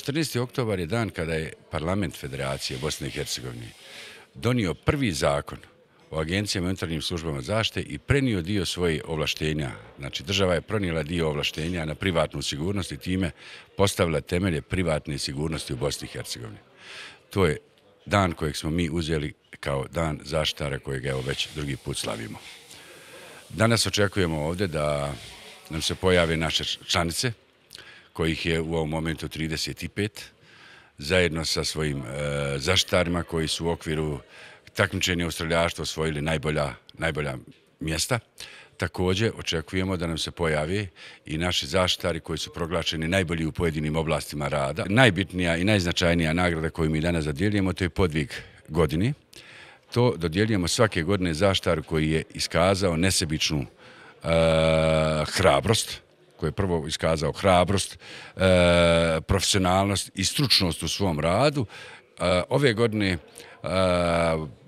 14. oktobar je dan kada je Parlament Federacije Bosne i Hercegovine donio prvi zakon o agencijama i unutarnjim službama zašte i prenio dio svoje ovlaštenja. Znači, država je pronijela dio ovlaštenja na privatnu sigurnost i time postavila temelje privatne sigurnosti u Bosni i Hercegovini. To je dan kojeg smo mi uzeli kao dan zaštara kojeg evo već drugi put slavimo. Danas očekujemo ovdje da nam se pojave naše članice, kojih je u ovom momentu 35, zajedno sa svojim e, zaštarima koji su u okviru takmičenja u osvojili najbolja mjesta. Također očekujemo da nam se pojavi i naši zaštari koji su proglačeni najbolji u pojedinim oblastima rada. Najbitnija i najznačajnija nagrada koju mi danas zadjeljujemo to je podvig godini. To dodjeljujemo svake godine zaštaru koji je iskazao nesebičnu e, hrabrost, koji je prvo iskazao hrabrost, e, profesionalnost i stručnost u svom radu. E, ove godine e,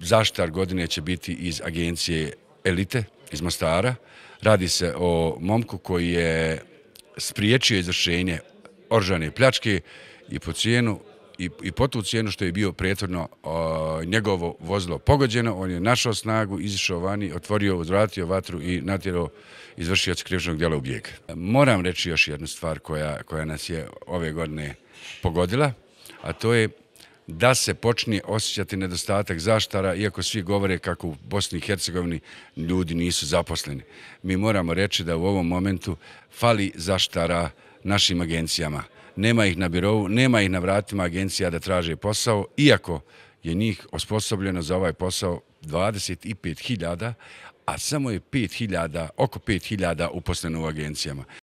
zaštar godine će biti iz agencije Elite iz Mostara. Radi se o momku koji je spriječio izvršenje oržane pljačke i po cijenu i, i po tu cijenu što je bio prethodno njegovo vozilo pogođeno, on je našao snagu, izišao vani, otvorio, uzvratio vatru i natjerao izvršio skrivičnog djela u bijeg. Moram reći još jednu stvar koja, koja nas je ove godine pogodila, a to je da se počne osjećati nedostatak zaštara, iako svi govore kako u Bosni i Hercegovini ljudi nisu zaposleni. Mi moramo reći da u ovom momentu fali zaštara našim agencijama nema ih na birovu, nema ih na vratima agencija da traže posao, iako je njih osposobljeno za ovaj posao 25.000, a samo je 5.000, oko 5.000 uposleno u agencijama.